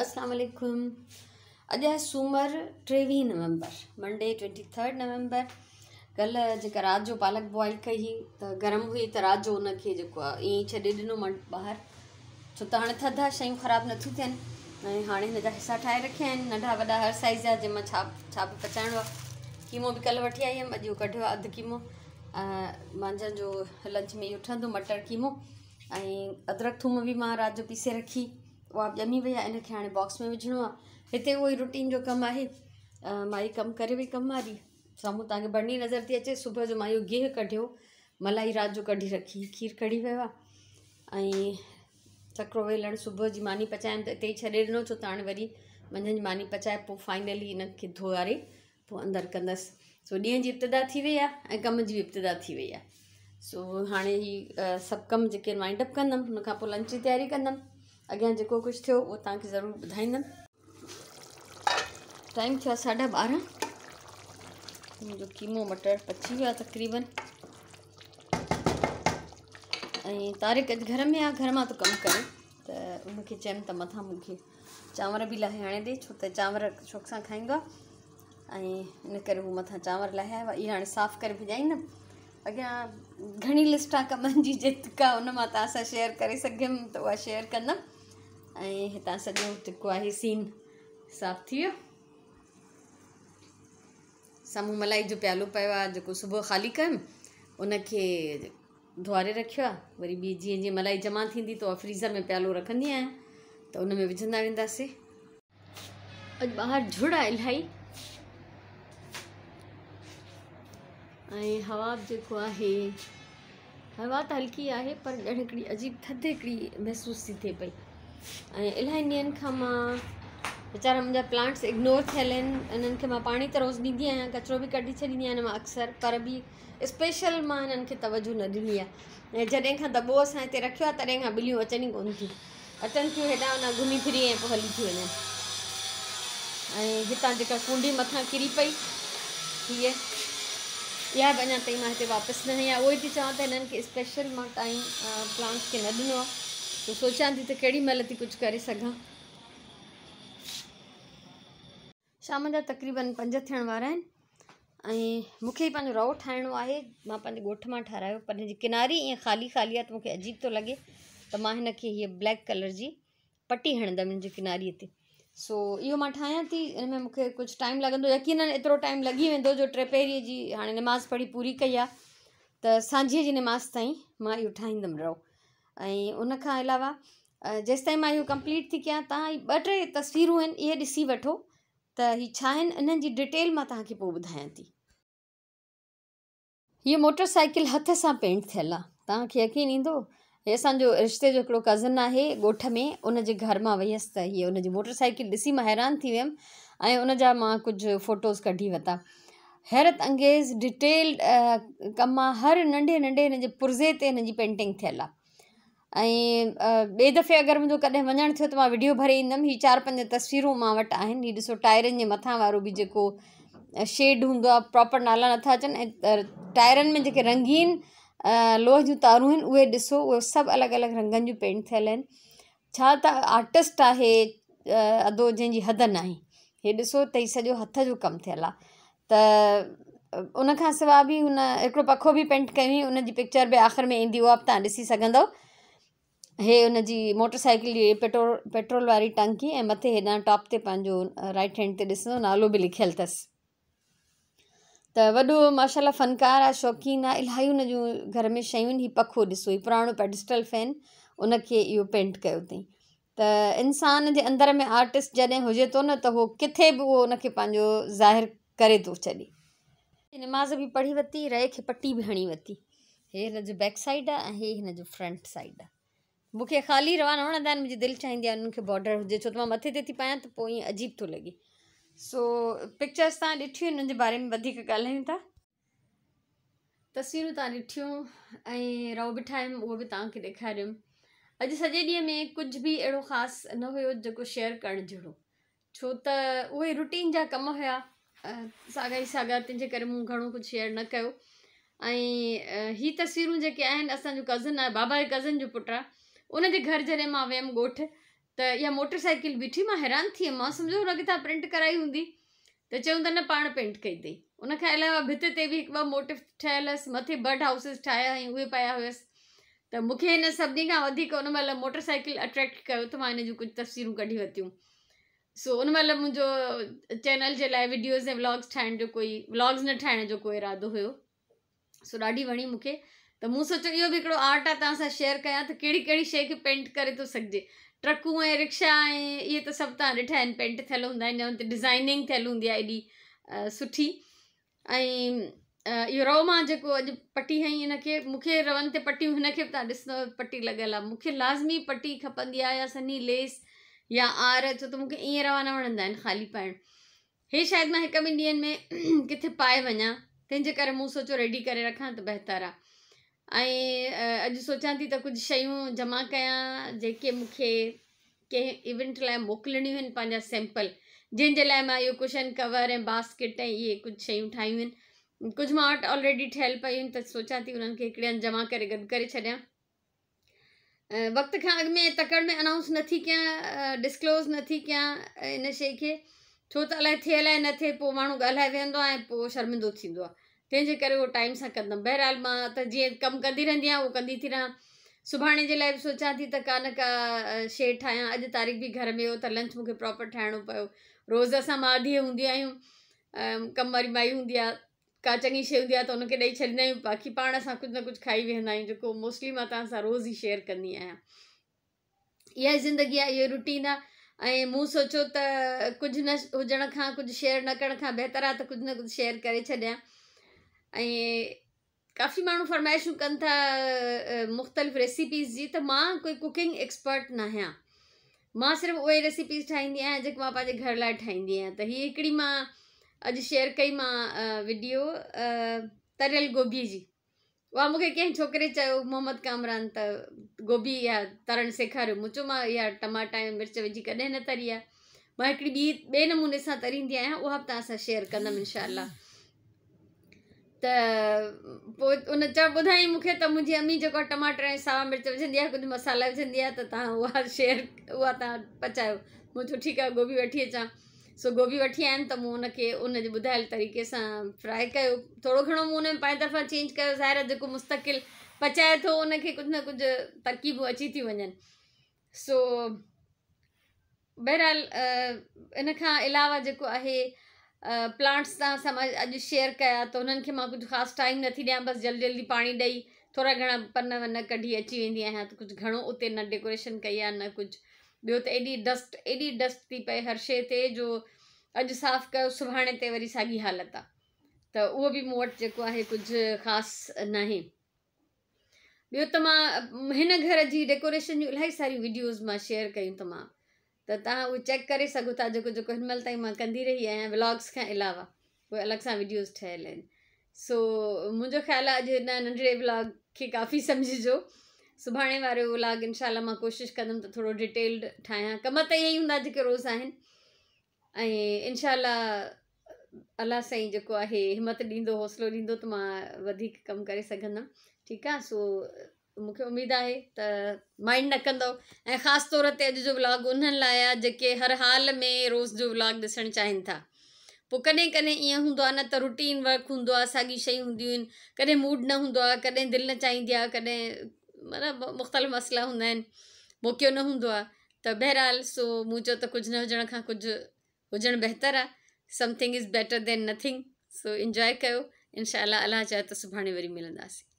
अस्सलाम वालेकुम अॼु सूमर टेवी नवंबर मंडे ट्वेंटी थर्ड नवंबर कल जेका जो पालक बॉइल कई तो गर्म हुई तो रात जो उनके ई छे दिनों मां ॿाहिरि छो तो हाँ थधा शराब न थी थियनि हाँ हाणे हिन हिस्सा हिसा रखा रखिया नंढा हर साइज़ जहाँ जैमें छाप छाप पचाण कीमो भी कल वी आई हम अॼु कढ़ आहे कीमो मंझंदि जो लंच में इहो ठहंदो मटर कीमो अदरक थूम भी मां जो पीसे रखी उहा ॼमी वई आहे इनखे हाणे बॉक्स में विझणो आहे हिते उहो ई रुटीन जो कमु आहे माई कमु करे वई कमु वारी साम्हूं तव्हांखे बरणी नज़र थी अचे सुबुह जो मां इहो गिह कढियो मलाई राति जो कढी रखी खीरु कढी वियो आहे ऐं तकिड़ो वेलण सुबुह जी मानी पचाइनि त हिते ई छॾे ॾिनो छो त हाणे वरी मंझंदि जी मानी पचाए पोइ फाइनली हिननि खे धोआरे पोइ अंदरि कंदसि सो ॾींहं जी इब्तिदा थी वई आहे ऐं कम जी बि इब्तिदा थी वई आहे सो हाणे हीअ सभु कमु जेके वाइंडअप कंदमि हुन खां पोइ लंच जी तयारी कंदमि अॻियां जो कुछ थियो उहो तव्हांखे ज़रूरु ॿुधाईंदमि टाइम थियो आहे साढा ॿारहं मुंहिंजो कीमो मटर पची वियो तक़रीबन ऐं तारिक अॼु घर में आ घर में थो कमु करे त उनखे चयमि त मथां मूंखे चांवर बि लाहे छो त चांवर शौक़ सां खाईंदो आहे ऐं इन करे हू मथां चांवर लाहे आयो आहे इहा हाणे साफ़ु करे भिॼाईंदमि लिस्ट आ कम की जेतिका उन मां तव्हां सां शेयर करे सघियमि त उहा शेयर कदम ऐं हितां सीन साफ़ु थी वियो मलाई जो प्यालो पो आहे जेको ख़ाली कम उनखे धोरे रखियो आहे वरी ॿी जीअं जीअं मलाई जमा थींदी त फ्रीज़र में प्यालो रखंदी आहियां त उन में विझंदा वेंदासीं अॼु ॿाहिरि झुड़ आहे इलाही हवा बि जेको हवा तो हल्की है पर ॼण अजीब थदी महसूस महसूसु थी थिए पई અને ઇલાયનીન કા માં બિચારા મજા પ્લાન્ટ્સ ઇગનોર થેલન અનન કે માં પાણી તો રોજ દીદીયા કચરો ભી કઢી છલી દીયા અકસર પર ભી સ્પેશિયલ માં અનન કે તવજ્જુ ન દીનિયા જડે કા ડબોસ આતે રખ્યો તરે કા બલીઓ અચણી કોન થી અચન થેડા ના ઘુમી ફરી એ પોલી થી ને એ હીતા જ કા કુંડી મથા કરી પઈ હીય યહ બન્યા તે માંતે પાછ ન હૈ ય ઓહી ચીહંત હે અનન કે સ્પેશિયલ માં ટાઈમ પ્લાન્ટ્સ કે ન દિનુ त सोचां थी त केॾीमहिल थी कुझु करे सघां शाम जा तकरीबन पंज थियण वारा आहिनि ऐं मूंखे पंहिंजो रओ ठाहिणो आहे मां पंहिंजे मां ठाहिरायो पर किनारी ईअं ख़ाली ख़ाली आहे त मूंखे अजीब थो लॻे त मां हिनखे हीअ ब्लैक कलर जी पटी हणंदमि हिनजे किनारीअ ते सो इहो मां ठाहियां थी इन में मूंखे कुझु टाइम लॻंदो यकीन एतिरो टाइम लॻी वेंदो जो टे जी हाणे निमाज़ पढ़ी पूरी कई आहे त साझी जी निमाज़ ताईं मां इहो ऐं उनखां अलावा जेसिताईं मां इहो कंप्लीट थी कयां तव्हां ॿ टे तस्वीरूं आहिनि इहे ॾिसी वठो त हीअ छा आहिनि इन्हनि जी डिटेल मां तव्हांखे पोइ ॿुधायां थी हीअ मोटर साइकिल हथ सां पेंट थियल आहे तव्हांखे यकीन ईंदो हीउ असांजो रिश्ते जो हिकिड़ो कज़न आहे ॻोठ में उनजे घर मां वई हुयसि त हीअ हुनजी मोटर साइकिल ॾिसी मां हैरान थी वियमि ऐं उनजा मां कुझु कढी वरिता हैरत अंगेज़ डिटेल कमु आहे हर नंढे नंढे हिन जे पुर्ज़े ते हिन जी पेंटिंग थियल आहे ऐं ॿिए दफ़े अगरि मुंहिंजो कॾहिं वञणु थियो त मां वीडियो भरे ईंदमि हीअ चारि पंज तस्वीरूं मां वटि आहिनि हीउ ॾिसो टाइरनि जे मथां वारो बि जेको शेड हूंदो आहे नाला नथा अचनि ऐं में जेके रंगीन लोह जूं तारूं आहिनि उहे ॾिसो उहे सभु अलॻि अलॻि रंगनि जूं पेंट थियल आहिनि छा त आर्टिस्ट आहे अदो जंहिंजी हद न आहे इहे ॾिसो त सॼो हथ जो कमु थियल आहे त उनखां सवाइ बि हुन हिकिड़ो पंखो बि पेंट कई हुई उन पिक्चर बि आख़िरि में ईंदी उहा बि तव्हां हे हुन जी मोटर साइकिल जी पेट्रोल पेट्रोल वारी टंकी ऐं मथे हेॾां टॉप ते पंहिंजो राइट हैंड ते ॾिसंदो नालो बि लिखियलु अथसि त वॾो माशाला फ़नकार आहे शौक़ीन आहे इलाही जूं घर में शयूं ई पखो ॾिसो ई पुराणो पेडिस्टल फैन उनखे इहो पेंट कयो अथई त इंसान जे अंदर में आर्टिस्ट जॾहिं हुजे थो न त उहो किथे बि उहो हुन खे पंहिंजो ज़ाहिरु करे थो छॾे निमाज़ बि पढ़ी वरिती रए खे पटी बि हणी वरिती हे हिन जो बैक साइड आहे ऐं हे हिन जो फ्रंट साइड आहे मूंखे ख़ाली रवाना न वणंदा आहिनि मुंहिंजी दिलि ठाहींदी आहे उन्हनि खे बॉडर हुजे छो त मां मथे ते थी पायां त पोइ ईअं अजीब थो लॻे सो पिक्चर्स तव्हां ॾिठियूं हिननि जे बारे में वधीक ॻाल्हायूं था तस्वीरूं तव्हां ॾिठियूं ऐं रओ बिठा उहो बि तव्हांखे ॾेखारियुमि अॼु सॼे ॾींहं में कुझु बि अहिड़ो ख़ासि न हुयो जेको शेयर करण जहिड़ो छो त उहे रुटीन जा कम हुया साॻा ई साॻा तंहिंजे करे मूं घणो कुझु शेयर न कयो ऐं हीअ तस्वीरूं जेके आहिनि असांजो कज़न आहे बाबा जे कज़न जो पुटु उन घर जॾहिं मां वियमि ॻोठु त मोटरसाइकिल बीठी मां हैरान थी वियमि मां सम्झो हुनखे प्रिंट कराई हूंदी तो चयूं था न पा पेंट कई अथई उन अलावा भित ते बि हिकु ॿ मोटिव ठहियल हुअसि मथे बर्ड हाउसिस ठाहिया हुई पाया हुयसि तो मुख्य हिन सभिनी खां उन महिल मोटरसाइकिल अट्रैक्ट कर त मां हिन जूं कुझु कढी वरितियूं सो उन मेल मुंहिंजो चैनल के लिए वीडियोज़ ए व्लॉग्स ठाहिण जो कोई व्लॉग्स न ठाहिण जो कोई इरादो हुयो सो ॾाढी वणी मूंखे तो मूं सोचियो इहो बि आर्ट आ शेयर क्या त कहिड़ी कहिड़ी शइ खे पेंट करे थो सघिजे ट्रकूं ऐं रिक्शा ये तो सब सभु तव्हां पेंट थियल हूंदा डिज़ाइनिंग थल हूंदी एडी एॾी सुठी ऐं इहो रओ मां जेको अॼु पटी हईं हिनखे रवन रवनि ते पटियूं तुम बि तव्हां ॾिसंदव पटी लॻियल लाज़मी पट्टी खपंदी आहे या सन्ही लेस या आर छो तो मूंखे ईअं रवा न वणंदा ख़ाली पाइण हे शायद मां हिक ॿिनि ॾींहंनि में किथे पाए वञा तंहिंजे करे मूं रेडी कर रखा तो बेहतर आहे अज सोचा सोचां थी त कुझु शयूं जमा क्या जेके मुख्य कें इवेंट लाइ मोकिलणियूं आहिनि पंहिंजा सैंपल जंहिंजे लाइ मां इहो कुशन कवर ए बास्केट ये कुछ कुझु शयूं ठाहियूं आहिनि ऑलरेडी ठहियल पयूं आहिनि त सोचां थी उन्हनि खे हिकिड़े जमा कर गॾु करे छॾियां वक़्त का अॻु में तकड़ि में अनाउंस नथी क्या डिस्क्लोज़ नथी क्या इन शे के छो त अलाए थिए अलाए न थे पोइ माण्हू वेह शर्मिंदो थींदो તેજે કરે ઓ ટાઈમ સા કદમ બહેરાલ માં તજીય કમ કધી રંધિયા ઓ કધી થી રા સુભાને જે લાઈવ સોચા થી ત કાના કા શેઠ આ આજ તારીખ ભી ઘર મે ઓ ત લંચ મુકે પ્રોપર ઠાણો પયો રોઝા સા માધી હોંધી આય હું કમરી માઈ હોંધી આ કા ચંગી શે હોંધી આ તો ઉનકે લઈ છલ નઈ પાકી પાણા સા કુછ ન કુછ ખાઈ વે હનાઈ જો મોસ્લિમા તા સા રોજી શેર કરની આ યે જિંદગી આ યે રૂટીન આ એ મુ સોચો તા કુછ ન હો જણખા કુછ શેર ન કરખા બેહતરા તા કુછ ન કુછ શેર કરે છડયા काफ़ी माण्हू फरमाइशूं कनि था मुख़्तलिफ़ रेसिपीज़ जी त मां कोई कुकिंग एक्सपर्ट न आहियां मां सिर्फ़ु उहे रेसिपीस ठाहींदी आहियां जेके मां पंहिंजे घर लाइ ठाहींदी आहियां त हीअ हिकिड़ी मां अॼु शेयर कई मां वीडियो तरियल गोभी जी उहा मूंखे कंहिं छोकिरे चयो मोहम्मद कामरान त गोभी या तरणु सेखारियो मूं मां इहा टमाटा ऐं मिर्च विझी कॾहिं न तरी आहे मां हिकिड़ी ॿी ॿिए नमूने सां तरींदी आहियां उहा बि तव्हां सां शेयर त पोइ उन चओ ॿुधाई मूंखे त मुंहिंजी अम्मी जेको आहे टमाटर ऐं सावा मिर्च विझंदी आहे कुझु मसाला विझंदी आहे त तव्हां उहा शेयर उहा तव्हां पचायो मूं चयो ठीकु आहे गोभी वठी अचां सो गोभी वठी आया त मूं उन खे ॿुधायल तरीक़े सां फ्राए कयो थोरो घणो मूं पंहिंजे दफ़ा चेंज कयो ज़ाहिर जेको मुस्तक़िल पचाए थो उनखे कुझु न कुझु तकीबूं अची थी वञनि सो अलावा जेको आहे प्लांट्स तव्हां सां अॼु शेयर कया त हुननि खे मां कुझु ख़ासि टाइम नथी ॾियां बसि जल्दी जल्दी पाणी ॾेई थोरा घणा पन वन कढी अची वेंदी आहियां त कुझु घणो उते न डेकोरेशन कई आहे न कुझु ॿियो त एॾी डस्ट एॾी डस्ट थी पए हर शइ ते जो अॼु साफ़ु कयो सुभाणे ते वरी साॻी हालत आहे त उहो बि मूं वटि जेको आहे कुझु ख़ासि नाहे ॿियो त मां हिन घर जी डेकोरेशन जूं इलाही सारी वीडियोज़ मां शेयर कयूं त मां त तव्हां उहो चैक करे सघो था जेको जेको हिनमहिल ताईं मां कंदी रही आहियां व्लॉग्स खां अलावा उहे अलॻि सां विडियोस ठहियलु आहिनि सो मुंहिंजो ख़्यालु आहे अॼु हिन नंढिड़े व्लॉग खे काफ़ी सम्झि जो सुभाणे वारो व्लॉग इनशाला मां कोशिशि कंदुमि त थोरो डिटेल्ड ठाहियां कम त ईअं ई हूंदा जेके रोज़ आहिनि ऐं इनशा अला साईं जेको आहे हिमत ॾींदो हौसलो ॾींदो त मां वधीक कमु करे सघंदमि ठीकु सो मूंखे उमेदु आहे त माइंड न कंदो ऐं ख़ासि तौर ते अॼु जो व्लॉग उन्हनि लाइ आहे जेके हर हाल में रोज़ जो व्लॉग ॾिसणु चाहिनि था पोइ कॾहिं कॾहिं ईअं हूंदो आहे न त रुटीन वर्क हूंदो आहे साॻी शयूं हूंदियूं आहिनि कॾहिं मूड न हूंदो आहे कॾहिं दिलि न चाहींदी आहे कॾहिं मतिलबु मुख़्तलिफ़ मसइला हूंदा आहिनि मौकियो न हूंदो आहे त सो मूं चयो त कुझु न हुजण खां कुझु हुजणु बहितरु आहे something is better than nothing so enjoy कयो इनशा अलाह चयो त सुभाणे वरी मिलंदासीं